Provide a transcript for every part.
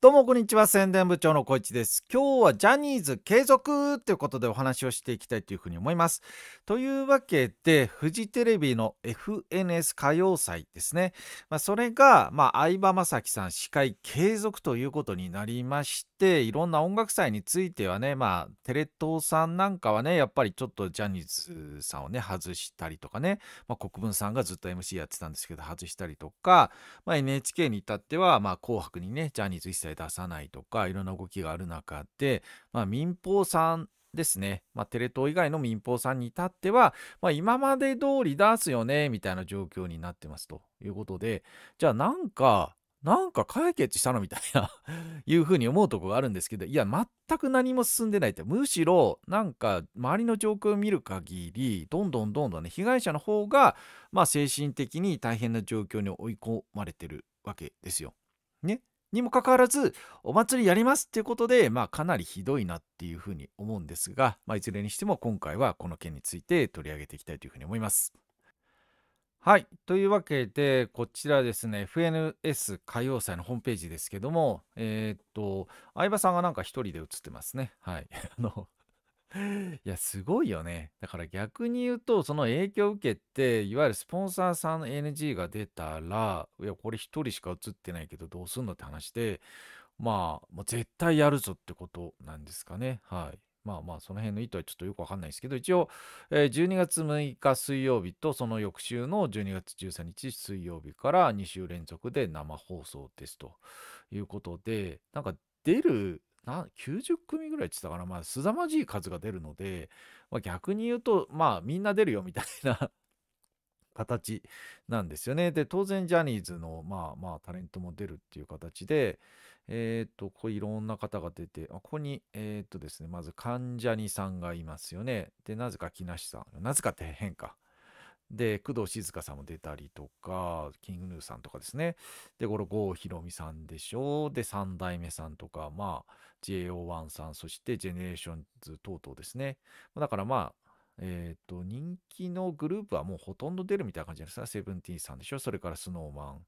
どうもこんにちは宣伝部長の小市です今日はジャニーズ継続ということでお話をしていきたいというふうに思いますというわけでフジテレビの FNS 歌謡祭ですね、まあ、それが、まあ、相葉雅紀さん司会継続ということになりましていろんな音楽祭についてはねまあテレ東さんなんかはねやっぱりちょっとジャニーズさんをね外したりとかね、まあ、国分さんがずっと MC やってたんですけど外したりとか、まあ、NHK に至っては、まあ、紅白にねジャニーズ一切声出さないとかいろんな動きがある中で、まあ、民放さんですね、まあ、テレ東以外の民放さんに至っては、まあ、今まで通り出すよねみたいな状況になってますということでじゃあなんかなんか解決したのみたいな いうふうに思うとこがあるんですけどいや全く何も進んでないってむしろなんか周りの状況を見る限りどんどんどんどんね被害者の方がまあ精神的に大変な状況に追い込まれてるわけですよ。ねにもかかわらずお祭りやりますっていうことで、まあ、かなりひどいなっていうふうに思うんですが、まあ、いずれにしても今回はこの件について取り上げていきたいというふうに思います。はいというわけでこちらですね FNS 歌謡祭のホームページですけどもえー、っと相葉さんがなんか一人で写ってますねはい あの いや、すごいよね。だから逆に言うと、その影響を受けて、いわゆるスポンサーさんの NG が出たら、いや、これ一人しか映ってないけど、どうすんのって話で、まあ、もう絶対やるぞってことなんですかね。はい。まあまあ、その辺の意図はちょっとよくわかんないですけど、一応、え12月6日水曜日と、その翌週の12月13日水曜日から2週連続で生放送ですということで、なんか出るな90組ぐらいって言ったかな、まあ、すざまじい数が出るので、まあ、逆に言うと、まあ、みんな出るよみたいな 形なんですよね。で、当然、ジャニーズの、まあまあ、タレントも出るっていう形で、えっ、と、こういろんな方が出て、あここに、えっ、とですね、まず、関ジャニさんがいますよね。で、なぜか木梨さん。なぜかって変か。で、工藤静香さんも出たりとか、キングヌーさんとかですね。で、これ、郷ひろみさんでしょう。で、三代目さんとか、まあ、JO1 さん、そしてジェネレーションズ等々ですね。だからまあ、えっ、ー、と、人気のグループはもうほとんど出るみたいな感じじゃないですか。セブンティーンさんでしょ。それからスノーマン。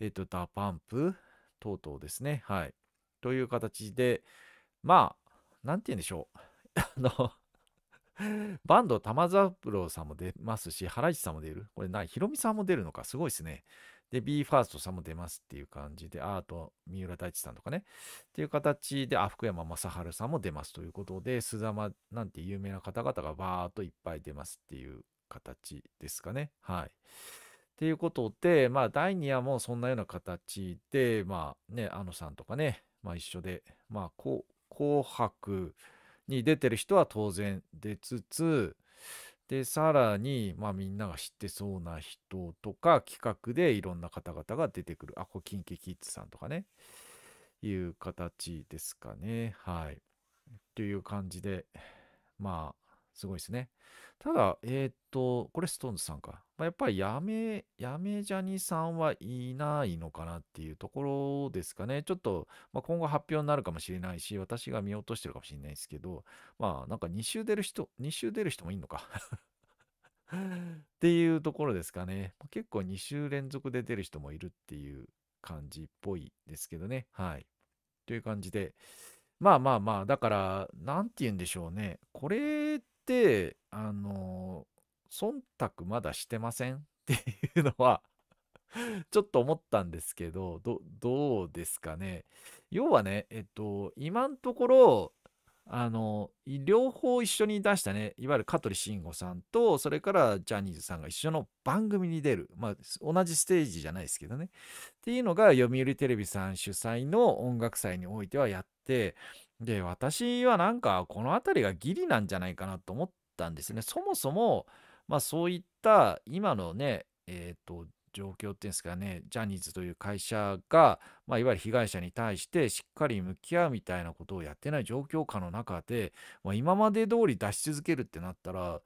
えっ、ー、と、ダパンプ等々ですね。はい。という形で、まあ、なんて言うんでしょう。あの、バンド玉三郎さんも出ますし、原市さんも出る。これない。ひろみさんも出るのか。すごいですね。で、BE:FIRST さんも出ますっていう感じで、アート、三浦大知さんとかね。っていう形で、あ、福山雅治さんも出ますということで、鈴間なんて有名な方々がバーっといっぱい出ますっていう形ですかね。はい。っていうことで、まあ、第2夜もそんなような形で、まあね、あのさんとかね、まあ一緒で、まあ、紅白、に出てる人は当然出つつ、で、さらに、まあみんなが知ってそうな人とか企画でいろんな方々が出てくる。あ、これ、キンキキッズさんとかね。いう形ですかね。はい。という感じで、まあすごいですね。ただ、えっ、と、これストーンズさんか。まあ、やっぱりやめ、やめジャニさんはいないのかなっていうところですかね。ちょっと、まあ、今後発表になるかもしれないし、私が見落としてるかもしれないですけど、まあなんか2週出る人、2週出る人もいんのか っていうところですかね。結構2週連続で出る人もいるっていう感じっぽいですけどね。はい。という感じで。まあまあまあ、だから、なんて言うんでしょうね。これって、あの忖度まだしてません っていうのは ちょっと思ったんですけど、ど、どうですかね。要はね、えっと、今のところ、あの、両方一緒に出したね、いわゆる香取慎吾さんと、それからジャニーズさんが一緒の番組に出る。まあ、同じステージじゃないですけどね。っていうのが、読売テレビさん主催の音楽祭においてはやって、で、私はなんかこの辺りがギリなんじゃないかなと思ったんですね。そもそも、まあそういった今のね、えっ、ー、と、状況っていうんですかね、ジャニーズという会社が、まあ、いわゆる被害者に対してしっかり向き合うみたいなことをやってない状況下の中で、まあ、今まで通り出し続けるってなったら、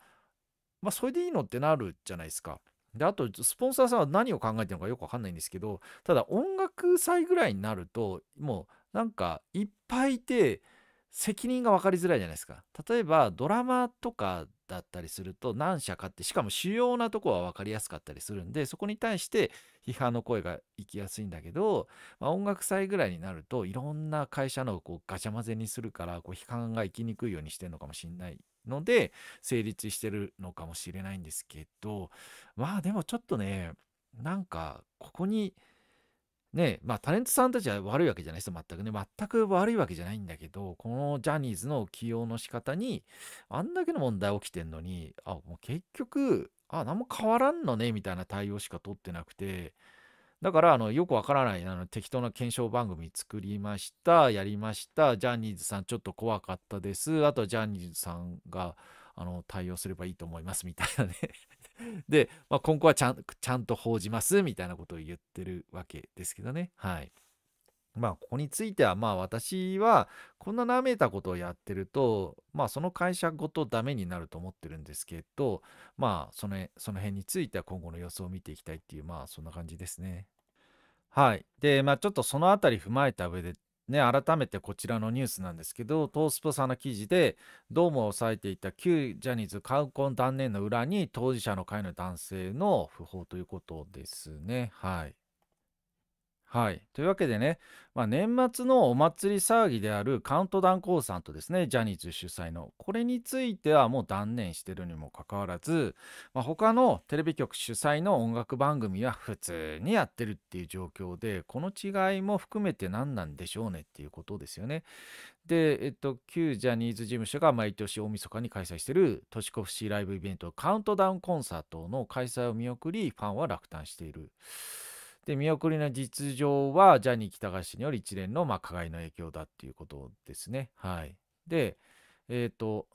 まあ、それでいいのってなるじゃないですか。であとスポンサーさんは何を考えてるのかよく分かんないんですけどただ音楽祭ぐらいになるともうなんかいっぱいいて責任が分かりづらいじゃないですか例えばドラマとかだったりすると何社かってしかも主要なとこは分かりやすかったりするんでそこに対して批判の声が行きやすいんだけど、まあ、音楽祭ぐらいになるといろんな会社のこうガチャ混ぜにするからこう批判が行きにくいようにしてるのかもしれないので成立してるのかもしれないんですけどまあでもちょっとねなんかここにねまあ、タレントさんたちは悪いわけじゃないですよ、全くね。全く悪いわけじゃないんだけど、このジャニーズの起用の仕方に、あんだけの問題起きてんのに、あ、もう結局、あ、何も変わらんのね、みたいな対応しか取ってなくて、だから、あの、よくわからない、あの、適当な検証番組作りました、やりました、ジャニーズさんちょっと怖かったです、あとはジャニーズさんが、あの、対応すればいいと思います、みたいなね で、まあ、今後はちゃんちゃんと報じますみたいなことを言ってるわけですけどね。はい。まあ、ここについては、まあ、私は、こんな舐めたことをやってると、まあ、その会社ごとダメになると思ってるんですけど、まあ、その、その辺については今後の様子を見ていきたいっていう、まあ、そんな感じですね。はい。で、まあ、ちょっとそのあたり踏まえた上で、ね、改めてこちらのニュースなんですけど、トースポさんの記事で、どうも押抑えていた旧ジャニーズカウコン断念の裏に、当事者の会の男性の訃報ということですね。はい。はい、というわけでね、まあ、年末のお祭り騒ぎであるカウントダウンコンサートですねジャニーズ主催のこれについてはもう断念してるにもかかわらず、まあ、他のテレビ局主催の音楽番組は普通にやってるっていう状況でこの違いも含めて何なんでしょうねっていうことですよね。で、えっと、旧ジャニーズ事務所が毎年大晦日に開催してる年越しライブイベントカウントダウンコンサートの開催を見送りファンは落胆している。で見送りの実情はジャニー喜多川氏による一連のまあ加害の影響だっていうことですね。はい、で、えー、と、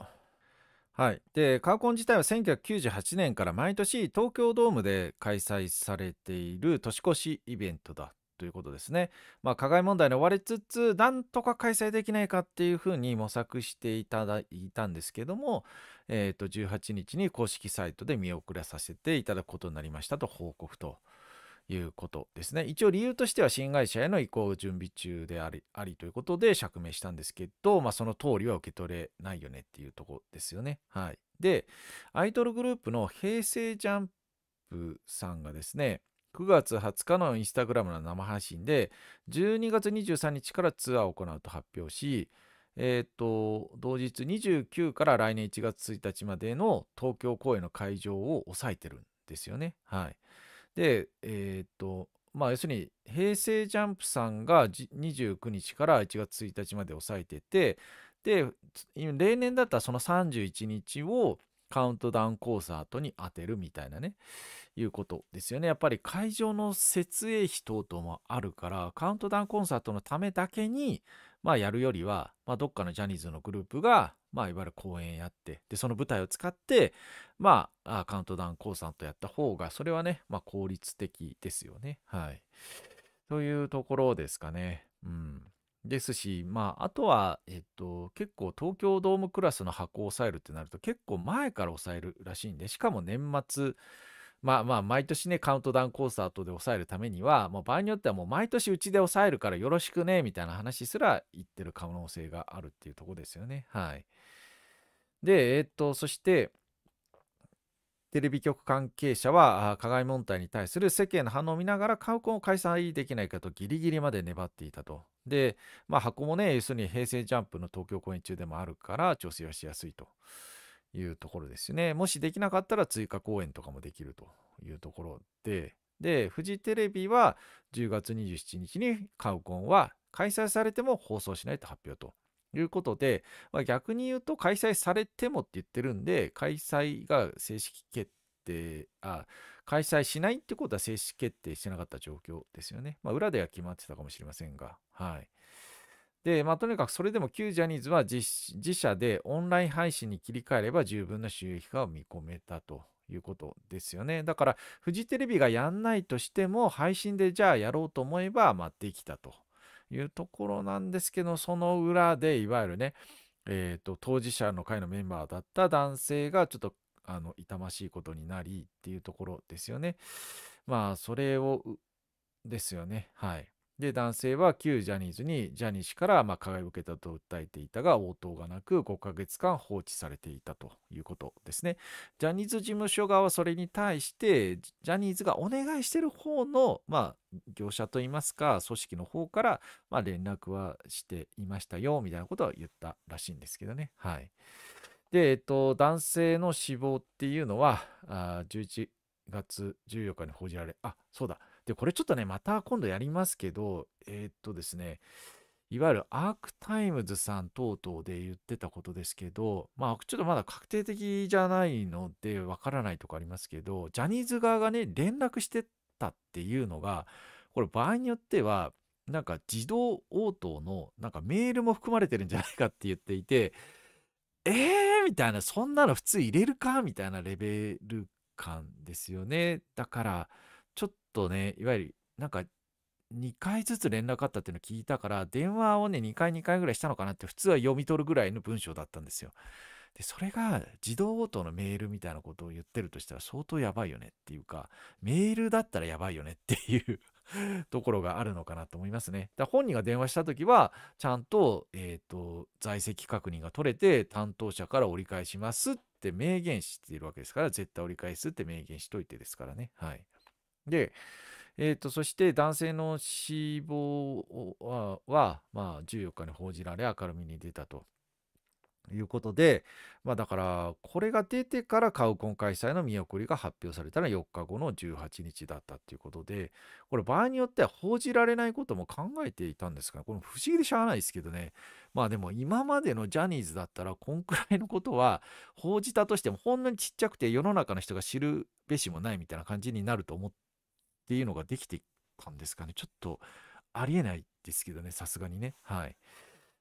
はい、でカーコン自体は1998年から毎年東京ドームで開催されている年越しイベントだということですね。まあ、加害問題に追われつつなんとか開催できないかっていうふうに模索していただいたんですけども、えー、と18日に公式サイトで見送らさせていただくことになりましたと報告と。いうことですね。一応理由としては新会社への移行準備中でありありということで釈明したんですけど、まあ、その通りは受け取れないよねっていうとこですよね。はい、でアイドルグループの平成ジャンプさんがですね9月20日のインスタグラムの生配信で12月23日からツアーを行うと発表しえーと、と同日29から来年1月1日までの東京公演の会場を抑えてるんですよね。はい、で、えっ、と、まあ、要するに平成ジャンプさんが29日から1月1日まで抑えててで例年だったらその31日をカウントダウンコンサートに当てるみたいなねいうことですよねやっぱり会場の設営費等々もあるからカウントダウンコンサートのためだけにまあ、やるよりは、まあ、どっかのジャニーズのグループが、まあ、いわゆる公演やって、で、その舞台を使って、まあ、カウントダウンコウさんとやった方が、それはね、まあ、効率的ですよね。はい。というところですかね。うん。ですし、まあ、あとは、えっと、結構東京ドームクラスの箱を抑えるってなると、結構前から抑えるらしいんで、しかも年末、まあまあ、毎年ね、カウントダウンコンサートで抑えるためには、もう場合によってはもう毎年うちで抑えるからよろしくね、みたいな話すら言ってる可能性があるっていうとこですよね。はい。で、えー、っと、そして、テレビ局関係者は加害問題に対する世間の反応を見ながらカウコンを開催できないかとギリギリまで粘っていたと。で、まあ箱もね、要するに平成ジャンプの東京公演中でもあるから調整はしやすいと。いうところですね。もしできなかったら追加公演とかもできるというところで、で、フジテレビは10月27日にカウコンは開催されても放送しないと発表ということで、まあ、逆に言うと開催されてもって言ってるんで、開催が正式決定、あ、開催しないってことは正式決定してなかった状況ですよね。まあ、裏では決まってたかもしれませんが、はい。で、まあ、とにかくそれでも旧ジャニーズは自社でオンライン配信に切り替えれば十分な収益化を見込めたということですよね。だから、フジテレビがやんないとしても、配信でじゃあやろうと思えば、まあ、できたというところなんですけど、その裏で、いわゆるね、えーと当事者の会のメンバーだった男性がちょっとあの痛ましいことになりっていうところですよね。まあそれをですよね。はい。で、男性は旧ジャニーズにジャニー氏からま加害を受けたと訴えていたが、応答がなく5ヶ月間放置されていたということですね。ジャニーズ事務所側はそれに対して、ジャニーズがお願いしてる方の、まあ、業者といいますか、組織の方から、ま連絡はしていましたよ、みたいなことは言ったらしいんですけどね。はい。で、えっと、男性の死亡っていうのは、あ11月14日に報じられ、あ、そうだ。で、これちょっとね、また今度やりますけど、えー、っとですね、いわゆるアークタイムズさん等々で言ってたことですけど、まあ、ちょっとまだ確定的じゃないので、わからないとかありますけど、ジャニーズ側がね、連絡してたっていうのが、これ場合によっては、なんか自動応答の、なんかメールも含まれてるんじゃないかって言っていて、えーみたいな、そんなの普通入れるかみたいなレベル感ですよね。だから、とね、いわゆる、なんか、2回ずつ連絡あったっていうのを聞いたから、電話をね、2回2回ぐらいしたのかなって、普通は読み取るぐらいの文章だったんですよ。で、それが自動応答のメールみたいなことを言ってるとしたら相当やばいよねっていうか、メールだったらやばいよねっていう ところがあるのかなと思いますね。だ本人が電話した時は、ちゃんと、えー、と、在籍確認が取れて、担当者から折り返しますって明言しているわけですから、絶対折り返すって明言しといてですからね。はい。で、えーと、そして男性の死亡は、はまあ、14日に報じられ明るみに出たということで、まあ、だからこれが出てからカウコン開催の見送りが発表されたのは4日後の18日だったということでこれ場合によっては報じられないことも考えていたんですがこれ不思議でしゃあないですけどねまあでも今までのジャニーズだったらこんくらいのことは報じたとしてもほんのにちっちゃくて世の中の人が知るべしもないみたいな感じになると思ってっていうのができてたんですかね。ちょっとありえないですけどね、さすがにね。はい。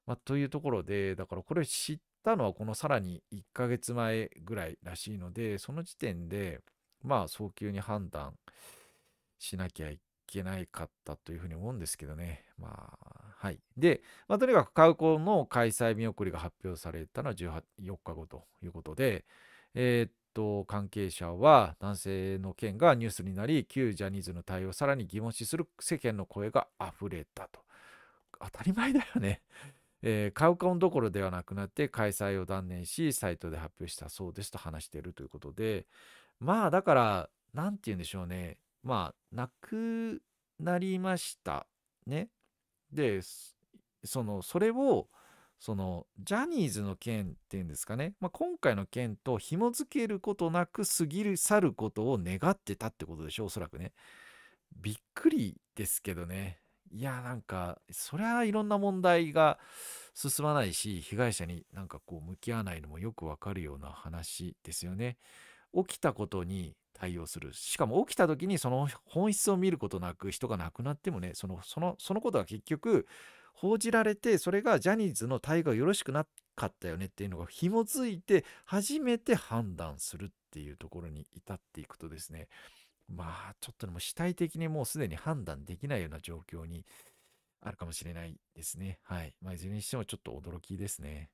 まあ、というところで、だからこれ知ったのはこのさらに1ヶ月前ぐらいらしいので、その時点で、まあ早急に判断しなきゃいけないかったというふうに思うんですけどね。まあ、はい。で、まあ、とにかくカウコの開催見送りが発表されたのは18 4日後ということで、えー、っと関係者は男性の件がニュースになり旧ジャニーズの対応をさらに疑問視する世間の声が溢れたと当たり前だよね、カウカウンどころではなくなって開催を断念しサイトで発表したそうですと話しているということでまあだから何て言うんでしょうねまあなくなりましたねでそのそれをそのジャニーズの件っていうんですかね、まあ、今回の件と紐付けることなく過ぎ去ることを願ってたってことでしょおそらくねびっくりですけどねいやなんかそりゃいろんな問題が進まないし被害者になんかこう向き合わないのもよくわかるような話ですよね起きたことに対応するしかも起きた時にその本質を見ることなく人が亡くなってもねそのそのそのことは結局報じられてそれがジャニーズの対応よろしくなかったよねっていうのが紐づいて初めて判断するっていうところに至っていくとですねまあちょっとでも主体的にもうすでに判断できないような状況にあるかもしれないですね。はい。まあ、いずれにしてもちょっと驚きですね。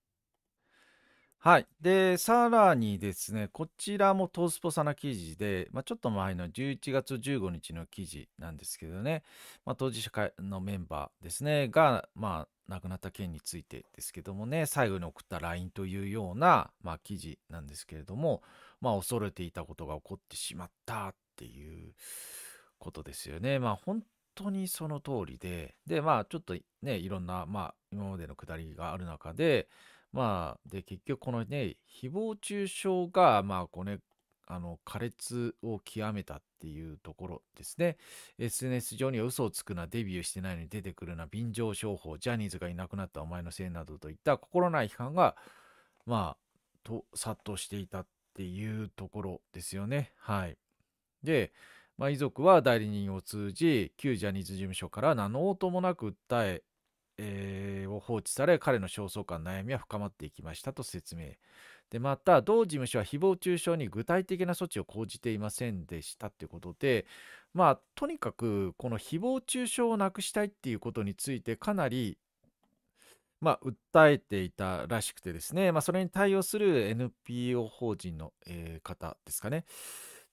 はい。で、さらにですね、こちらもトースポさな記事で、まあ、ちょっと前の11月15日の記事なんですけどね、まあ、当事者会のメンバーですね、が、まあ、亡くなった件についてですけどもね、最後に送った LINE というような、まあ、記事なんですけれども、まあ、恐れていたことが起こってしまったっていうことですよね。まあ、本当にその通りで、で、まあ、ちょっとね、いろんな、まあ、今までのくだりがある中で、まあ、で、結局このね、誹謗中傷が、まあ、これ、あの、苛烈を極めたっていうところですね。SNS 上には嘘をつくな、デビューしてないのに出てくるな、便乗商法、ジャニーズがいなくなったお前のせいなどといった心ない批判が、まあ、と、殺到していたっていうところですよね。はい。で、まあ、遺族は代理人を通じ、旧ジャニーズ事務所から何の応答もなく訴ええー、を放置され彼の焦燥感悩みは深まっていきましたと説明でまた同事務所は誹謗中傷に具体的な措置を講じていませんでしたということでまあとにかくこの誹謗中傷をなくしたいっていうことについてかなりまあ、訴えていたらしくてですね、まあ、それに対応する NPO 法人の、えー、方ですかね。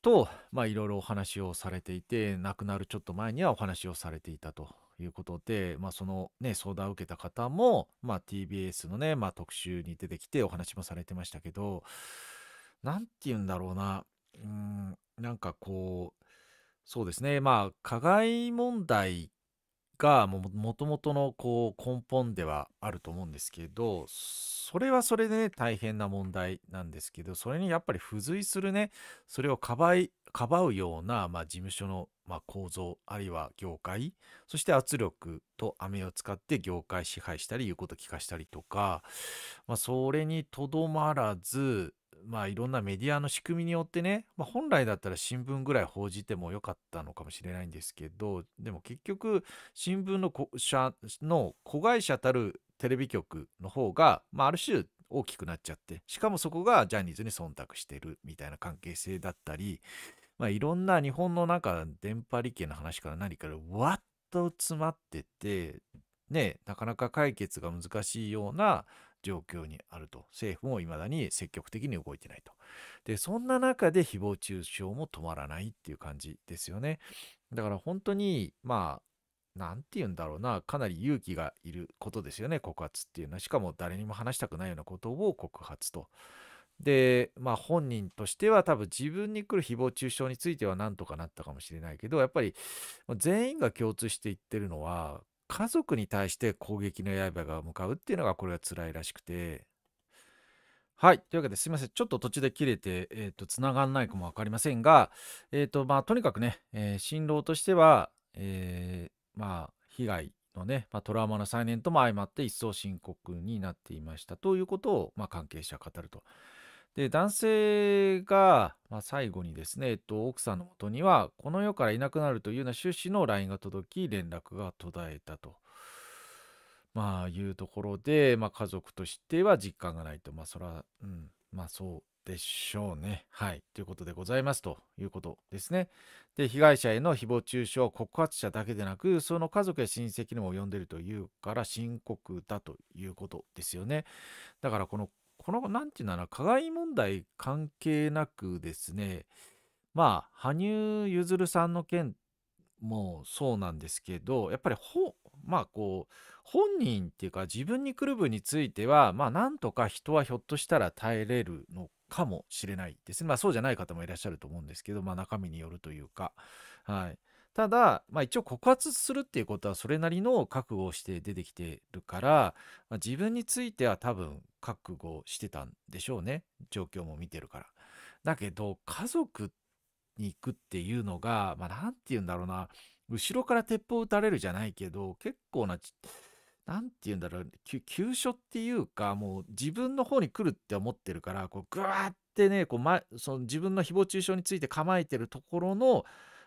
と、まあ、いろいろお話をされていて亡くなるちょっと前にはお話をされていたということで、まあ、その、ね、相談を受けた方も、まあ、TBS のね、まあ、特集に出てきてお話もされてましたけど何て言うんだろうなうんなんかこうそうですねまあ加害問題がもともとのこう根本ではあると思うんですけどそれはそれでね大変な問題なんですけどそれにやっぱり付随するねそれをかばいかばうような、まあ、事務所の、まあ、構造あるいは業界そして圧力と飴を使って業界支配したり言うこと聞かしたりとか、まあ、それにとどまらずまあいろんなメディアの仕組みによってね、まあ、本来だったら新聞ぐらい報じてもよかったのかもしれないんですけどでも結局新聞の社の子会社たるテレビ局の方が、まあ、ある種大きくなっちゃってしかもそこがジャニーズに忖度してるみたいな関係性だったり、まあ、いろんな日本のなんか電波利権の話から何かでわっと詰まっててねなかなか解決が難しいような状況にあると。政府も未だに積極的に動いてないと。で、そんな中で誹謗中傷も止まらないっていう感じですよね。だから本当に、まあ、何て言うんだろうな、かなり勇気がいることですよね、告発っていうのは。しかも誰にも話したくないようなことを告発と。で、まあ本人としては多分自分に来る誹謗中傷については何とかなったかもしれないけど、やっぱり全員が共通して言ってるのは、家族に対して攻撃の刃が向かうっていうのがこれは辛いらしくて。はい。というわけですいません。ちょっと途中で切れて、えっ、ー、と、繋がんないかもわかりませんが、えっ、ー、と、まあ、とにかくね、えー、新郎としては、えまあ、被害のね、まあ、トラウマの再燃とも相まって一層深刻になっていましたということを、まあ、関係者は語ると。で男性が、まあ、最後にですね、えっと、奥さんのもとにはこの世からいなくなるというような趣旨の LINE が届き連絡が途絶えたと。まあいうところで、まあ、家族としては実感がないと。まあそは、うん、まあそうでしょうね。はい。ということでございますということですね。で、被害者への誹謗中傷、告発者だけでなく、その家族や親戚にも及んでいるというから深刻だということですよね。だからこのこの、なんていうのかな、加害問題関係なくですね、まあ、羽生結弦さんの件もそうなんですけど、やっぱりほ、まあこう、本人っていうか自分に来る分については、まあなんとか人はひょっとしたら耐えれるのかもしれないですね。まあそうじゃない方もいらっしゃると思うんですけど、まあ中身によるというか、はい。ただ、まあ、一応告発するっていうことはそれなりの覚悟をして出てきてるから、まあ、自分については多分覚悟してたんでしょうね状況も見てるから。だけど家族に行くっていうのがまあ、何て言うんだろうな後ろから鉄砲撃たれるじゃないけど結構な何て言うんだろう急所っていうかもう自分の方に来るって思ってるからこうグワーってねこう、ま、その自分の誹謗中傷について構えてるところの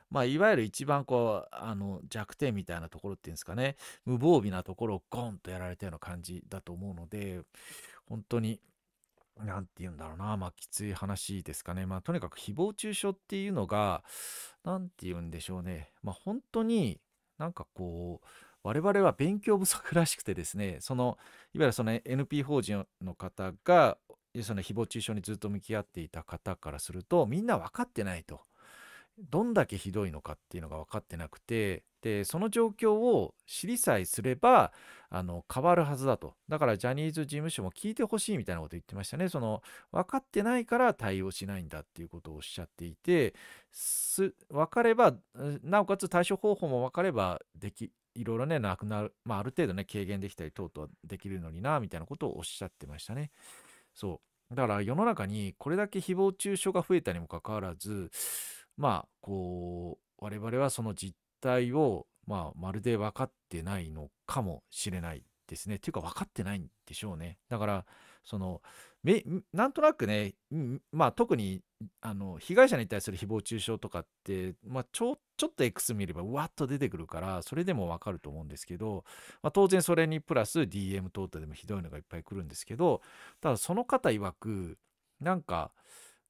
まあ、いわゆる一番こう、あの、弱点みたいなところっていうんですかね、無防備なところをゴンとやられたような感じだと思うので、本当に、なんて言うんだろうな、まあ、きつい話ですかね。まあ、とにかく誹謗中傷っていうのが、なんて言うんでしょうね。まあ、本当になんかこう、我々は勉強不足らしくてですね、その、いわゆるその NP 法人の方が、その誹謗中傷にずっと向き合っていた方からすると、みんな分かってないと。どんだけひどいのかっていうのが分かってなくてでその状況を知りさえすればあの変わるはずだとだからジャニーズ事務所も聞いてほしいみたいなこと言ってましたねその分かってないから対応しないんだっていうことをおっしゃっていてす分かればなおかつ対処方法も分かればできいろいろねなくなる、まあ、ある程度ね軽減できたり等々できるのになみたいなことをおっしゃってましたねそうだから世の中にこれだけ誹謗中傷が増えたにもかかわらずまあ、こう、我々はその実態を、まあ、まるで分かってないのかもしれないですね。ていうか分かってないんでしょうね。だから、その、めなんとなくね、まあ特に、あの、被害者に対する誹謗中傷とかって、まあちょ、ちょっと X 見ればうわっと出てくるから、それでも分かると思うんですけど、まあ当然それにプラス DM 等々でもひどいのがいっぱい来るんですけど、ただその方曰く、なんか、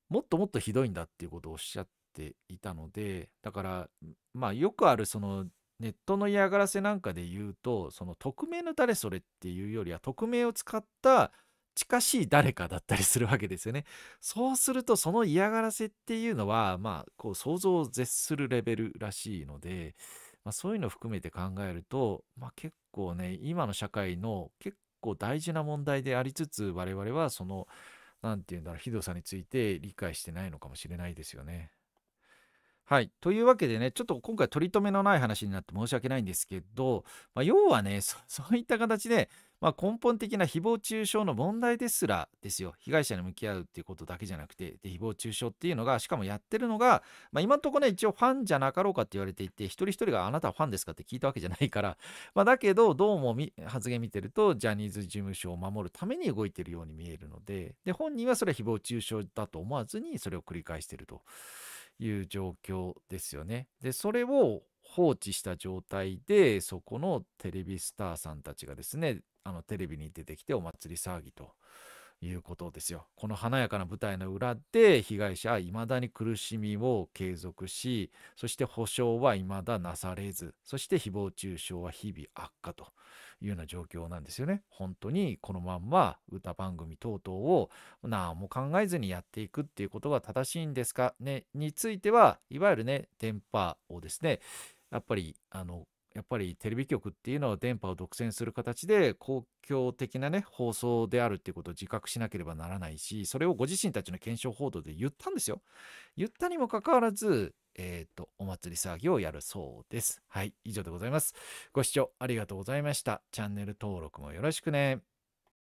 もっともっとひどいんだっていうことをおっしゃっていたのでだからまあよくあるそのネットの嫌がらせなんかで言うとその匿名の誰それっていうよりは匿名を使った近しい誰かだったりするわけですよね。そうするとその嫌がらせっていうのはまあこう想像を絶するレベルらしいので、まあ、そういうのを含めて考えると、まあ、結構ね今の社会の結構大事な問題でありつつ我々はその何て言うんだろうひどさについて理解してないのかもしれないですよね。はい、というわけでねちょっと今回取り留めのない話になって申し訳ないんですけど、まあ、要はね そういった形で、まあ、根本的な誹謗中傷の問題ですらですよ被害者に向き合うっていうことだけじゃなくてで誹謗中傷っていうのがしかもやってるのが、まあ、今のところね一応ファンじゃなかろうかって言われていて一人一人があなたはファンですかって聞いたわけじゃないから、まだけどどうも発言見てるとジャニーズ事務所を守るために動いてるように見えるのでで本人はそれは誹謗中傷だと思わずにそれを繰り返してると。いう状況ですよね。で、それを放置した状態で、そこのテレビスターさんたちがですね、あのテレビに出てきてお祭り騒ぎということですよ。この華やかな舞台の裏で被害者は未だに苦しみを継続し、そして補償は未だなされず、そして誹謗中傷は日々悪化というような状況なんですよね。本当にこのまんま歌番組等々を何も考えずにやっていくっていうことが正しいんですかねについてはいわゆるね電波をですねやっぱりあのやっぱりテレビ局っていうのは電波を独占する形で公共的なね放送であるっていうことを自覚しなければならないしそれをご自身たちの検証報道で言ったんですよ。言ったにもかかわらずえー、と、お祭り騒ぎをやるそうです。はい、以上でございます。ご視聴ありがとうございました。チャンネル登録もよろしくね。